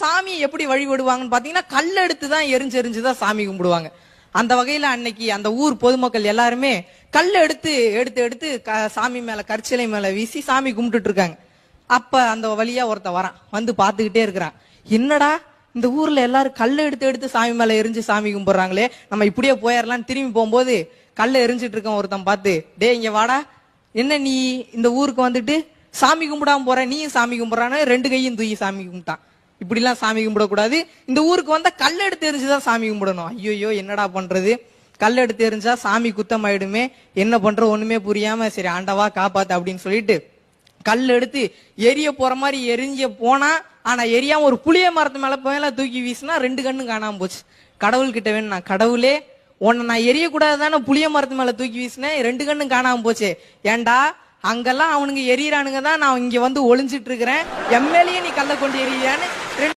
சாமி எப்படி வழிபடுவாங்கன்னு பாத்தீங்கன்னா கல் எடுத்து தான் எரிஞ்சு எரிஞ்சு தான் சாமி கும்பிடுவாங்க அந்த வகையில அன்னைக்கு அந்த ஊர் பொதுமக்கள் எல்லாருமே கல் எடுத்து எடுத்து எடுத்து சாமி மேல கற்சிலை மேல வீசி சாமி கும்பிட்டுட்டு இருக்காங்க அப்ப அந்த வழியா ஒருத்த வரான் வந்து பாத்துக்கிட்டே இருக்கிறான் என்னடா இந்த ஊர்ல எல்லாரும் கல் எடுத்து எடுத்து சாமி மேல எரிஞ்சு சாமி கும்பிடுறாங்களே நம்ம இப்படியே போயிடலாம் திரும்பி போகும்போது கல்ல எரிஞ்சிட்டு இருக்கான் ஒருத்தன் பார்த்து டே இங்க வாடா என்ன நீ இந்த ஊருக்கு வந்துட்டு சாமி கும்பிடாம போற நீயும் சாமி கும்பிட்றான்னு ரெண்டு கையும் தூயி சாமி கும்பிட்டான் இப்படிலாம் சாமி கும்பிடக்கூடாது இந்த ஊருக்கு வந்தால் கல் எடுத்து எரிஞ்சுதான் சாமி கும்பிடணும் ஐயோ என்னடா பண்றது கல் எடுத்து எரிஞ்சா சாமி குத்தம் ஆயிடுமே என்ன பண்ற ஒண்ணுமே புரியாம சரி ஆண்டவா காப்பாத்து அப்படின்னு சொல்லிட்டு கல் எடுத்து எரிய போற மாதிரி எரிஞ்ச போனா ஆனா எரியாம ஒரு புளிய மரத்து மேல போய் தூக்கி வீசினா ரெண்டு கண்ணு காணாம போச்சு கடவுள் கிட்ட வேணும் கடவுளே உன்னை நான் எரியக்கூடாது தானே புளிய மரத்து மேல தூக்கி வீசினேன் ரெண்டு கண்ணும் காணாம போச்சு ஏண்டா அங்கெல்லாம் அவனுங்க எரியறானுங்க தான் நான் இங்க வந்து ஒளிஞ்சிட்டு இருக்கிறேன் எம்எல்ஏ நீ கல்ல கொண்டு எரியான்னு